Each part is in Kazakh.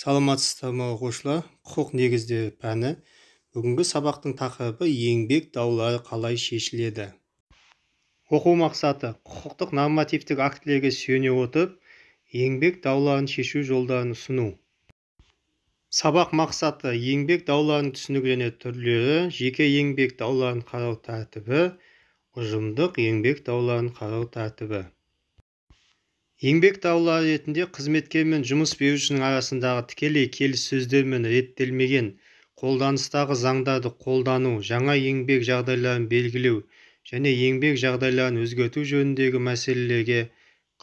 саламатсыздар ма оқушылар құқық негіздері пәні бүгінгі сабақтың тақырыбы еңбек даулары қалай шешіледі оқу мақсаты құқықтық нормативтік актілерге сүйене отырып еңбек дауларын шешу жолдарын ұсыну сабақ мақсаты еңбек дауларының түсінігі және түрлері жеке еңбек дауларын қарау тәртібі ұжымдық еңбек дауларын қарау тәртібі еңбек даулары ретінде қызметкер мен жұмыс берушінің арасындағы тікелей келіссөздермен реттелмеген қолданыстағы заңдарды қолдану жаңа еңбек жағдайларын белгілеу және еңбек жағдайларын өзгерту жөніндегі мәселелерге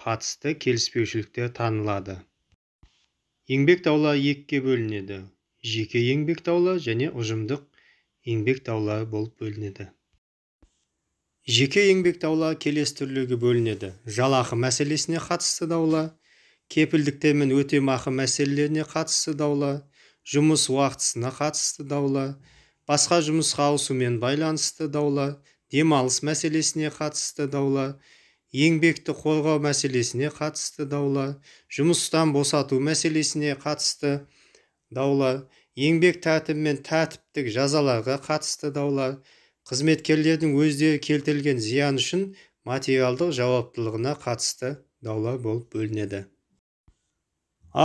қатысты келіспеушіліктер танылады еңбек даулары екіге бөлінеді жеке еңбек даулары және ұжымдық еңбек даулары болып бөлінеді жеке еңбек даула келесі түрлерге бөлінеді жалақы мәселесіне қатысты даула, кепілдіктер мен өтемақы мәселелеріне қатысты даула, жұмыс уақытысына қатысты даула, басқа жұмысқа ауысумен байланысты даула, демалыс мәселесіне қатысты даула, еңбекті қорғау мәселесіне қатысты даула, жұмыстан босату мәселесіне қатысты даула, еңбек тәртібі мен тәртіптік жазаларға қатысты даулар қызметкерлердің өздері келтірген зиян үшін материалдық жауаптылығына қатысты даулар болып бөлінеді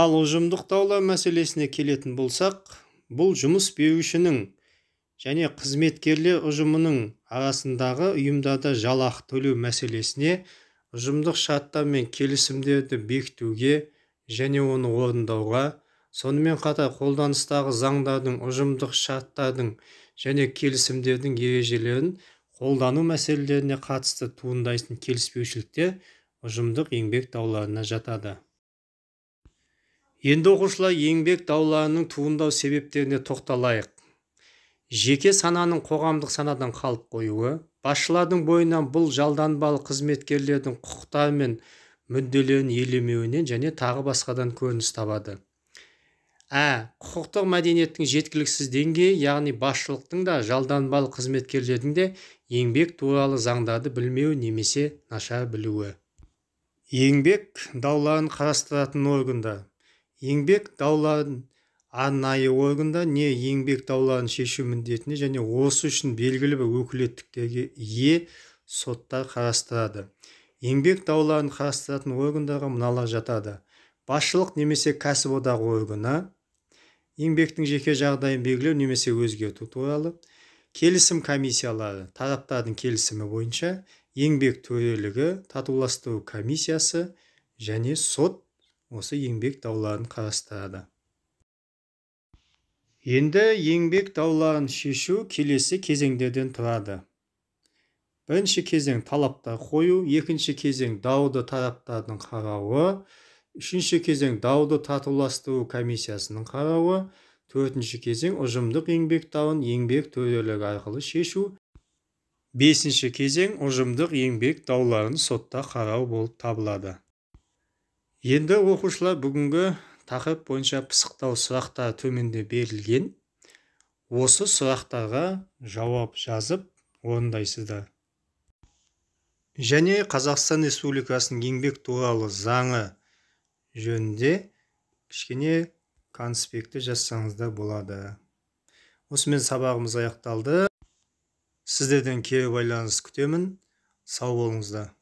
ал ұжымдық даулар мәселесіне келетін болсақ бұл жұмыс берушінің және қызметкерлер ұжымының арасындағы ұйымдарда жалақы төлеу мәселесіне ұжымдық шарттар мен келісімдерді бекітуге және оны орындауға сонымен қатар қолданыстағы заңдардың ұжымдық шарттардың және келісімдердің ережелерін қолдану мәселелеріне қатысты туындайтын келіспеушіліктер ұжымдық еңбек дауларына жатады енді оқушылар еңбек дауларының туындау себептеріне тоқталайық жеке сананың қоғамдық санадан қалып қоюы басшылардың бойынан бұл жалданбалы қызметкерлердің құқықтары мен мүдделерін елемеуінен және тағы басқадан көрініс табады ә құқықтық мәдениеттің жеткіліксіз деңгейі яғни басшылықтың да жалданбалы қызметкерлердің де еңбек туралы заңдарды білмеуі немесе нашар білуі еңбек дауларын қарастыратын органдар еңбек дауларын арнайы органда не еңбек дауларын шешу міндетіне және осы үшін белгілі бір өкілеттіктерге ие соттар қарастырады еңбек дауларын қарастыратын органдарға мыналар жатады басшылық немесе кәсіподақ органы еңбектің жеке жағдайын белгілеу немесе өзгерту туралы келісім комиссиялары тараптардың келісімі бойынша еңбек төрелігі татуластыру комиссиясы және сот осы еңбек дауларын қарастырады енді еңбек дауларын шешу келесі кезеңдерден тұрады бірінші кезең талаптар қою екінші кезең дауды тараптардың қарауы үшінші кезең дауды татуластыру комиссиясының қарауы төртінші кезең ұжымдық еңбек дауын еңбек төрелігі арқылы шешу бесінші кезең ұжымдық еңбек дауларын сотта қарау болып табылады енді оқушылар бүгінгі тақырып бойынша пысықтау сұрақтары төменде берілген осы сұрақтарға жауап жазып орындайсыздар және қазақстан республикасының еңбек туралы заңы жөнінде кішкене конспекті жазсаңыз да болады осымен сабағымыз аяқталды сіздерден кері байланыс күтемін сау болыңыздар